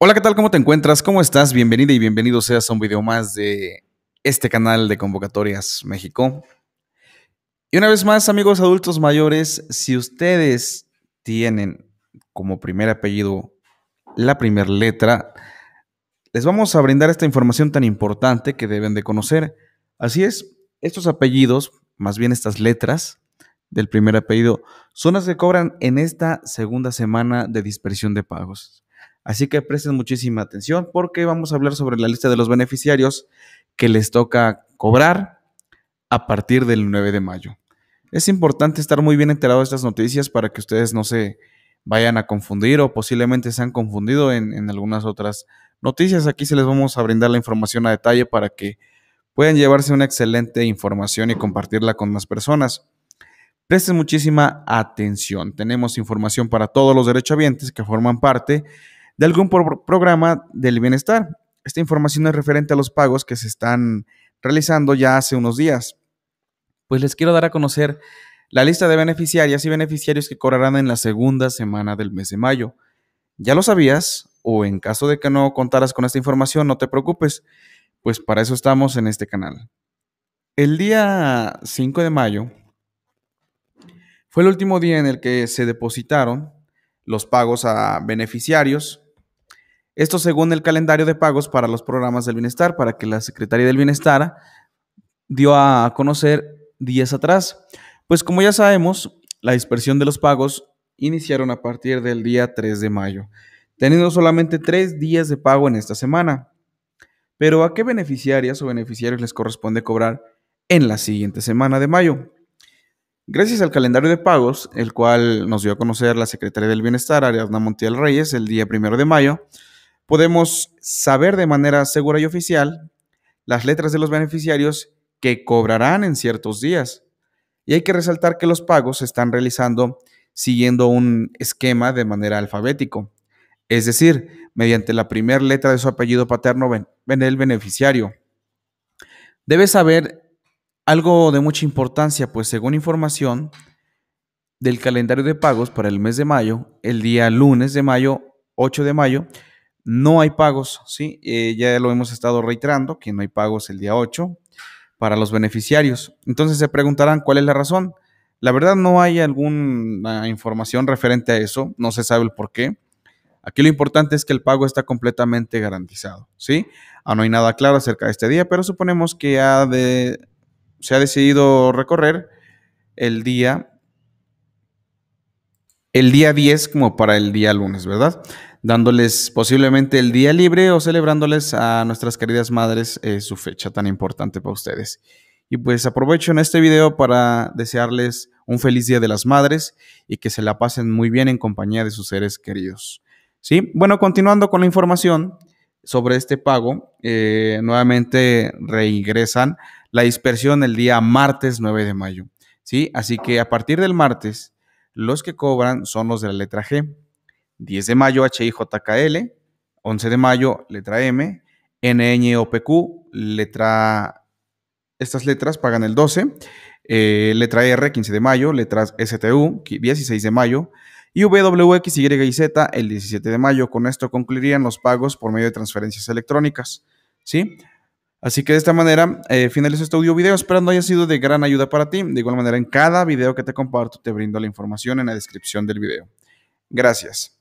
Hola, ¿qué tal? ¿Cómo te encuentras? ¿Cómo estás? Bienvenida y bienvenido seas a un video más de este canal de Convocatorias México. Y una vez más, amigos adultos mayores, si ustedes tienen como primer apellido la primera letra, les vamos a brindar esta información tan importante que deben de conocer. Así es, estos apellidos, más bien estas letras del primer apellido, son las que cobran en esta segunda semana de dispersión de pagos. Así que presten muchísima atención porque vamos a hablar sobre la lista de los beneficiarios que les toca cobrar a partir del 9 de mayo. Es importante estar muy bien enterado de estas noticias para que ustedes no se vayan a confundir o posiblemente se han confundido en, algunas otras noticias. Aquí se les vamos a brindar la información a detalle para que puedan llevarse una excelente información y compartirla con más personas. Presten muchísima atención. Tenemos información para todos los derechohabientes que forman parte de algún programa del bienestar. Esta información es referente a los pagos que se están realizando ya hace unos días. Pues les quiero dar a conocer la lista de beneficiarias y beneficiarios que cobrarán en la segunda semana del mes de mayo. ¿Ya lo sabías? O en caso de que no contaras con esta información, no te preocupes, pues para eso estamos en este canal. El día 5 de mayo fue el último día en el que se depositaron los pagos a beneficiarios esto según el calendario de pagos para los programas del bienestar, para que la Secretaría del Bienestar dio a conocer días atrás. Pues como ya sabemos, la dispersión de los pagos iniciaron a partir del día 3 de mayo, teniendo solamente tres días de pago en esta semana. Pero ¿a qué beneficiarias o beneficiarios les corresponde cobrar en la siguiente semana de mayo? Gracias al calendario de pagos, el cual nos dio a conocer la Secretaría del Bienestar, Ariadna Montiel Reyes, el día 1 de mayo, podemos saber de manera segura y oficial las letras de los beneficiarios que cobrarán en ciertos días. Y hay que resaltar que los pagos se están realizando siguiendo un esquema de manera alfabético, es decir, mediante la primera letra de su apellido paterno ven el beneficiario. Debes saber algo de mucha importancia, pues según información del calendario de pagos para el mes de mayo, el día lunes de mayo, 8 de mayo, no hay pagos, ¿sí? Eh, ya lo hemos estado reiterando, que no hay pagos el día 8 para los beneficiarios. Entonces se preguntarán cuál es la razón. La verdad no hay alguna información referente a eso, no se sabe el por qué. Aquí lo importante es que el pago está completamente garantizado, ¿sí? Ah, no hay nada claro acerca de este día, pero suponemos que se ha decidido recorrer el día el día 10 como para el día lunes, ¿verdad? Dándoles posiblemente el día libre o celebrándoles a nuestras queridas madres eh, su fecha tan importante para ustedes. Y pues aprovecho en este video para desearles un feliz Día de las Madres y que se la pasen muy bien en compañía de sus seres queridos. ¿Sí? Bueno, continuando con la información sobre este pago, eh, nuevamente reingresan la dispersión el día martes 9 de mayo. ¿Sí? Así que a partir del martes los que cobran son los de la letra G. 10 de mayo, HIJKL. 11 de mayo, letra M. NNOPQ, letra... Estas letras pagan el 12. Eh, letra R, 15 de mayo. Letras STU, 16 de mayo y WX, Y Z el 17 de mayo. Con esto concluirían los pagos por medio de transferencias electrónicas. ¿Sí? Así que de esta manera eh, finalizo este audio video, esperando haya sido de gran ayuda para ti. De igual manera, en cada video que te comparto te brindo la información en la descripción del video. Gracias.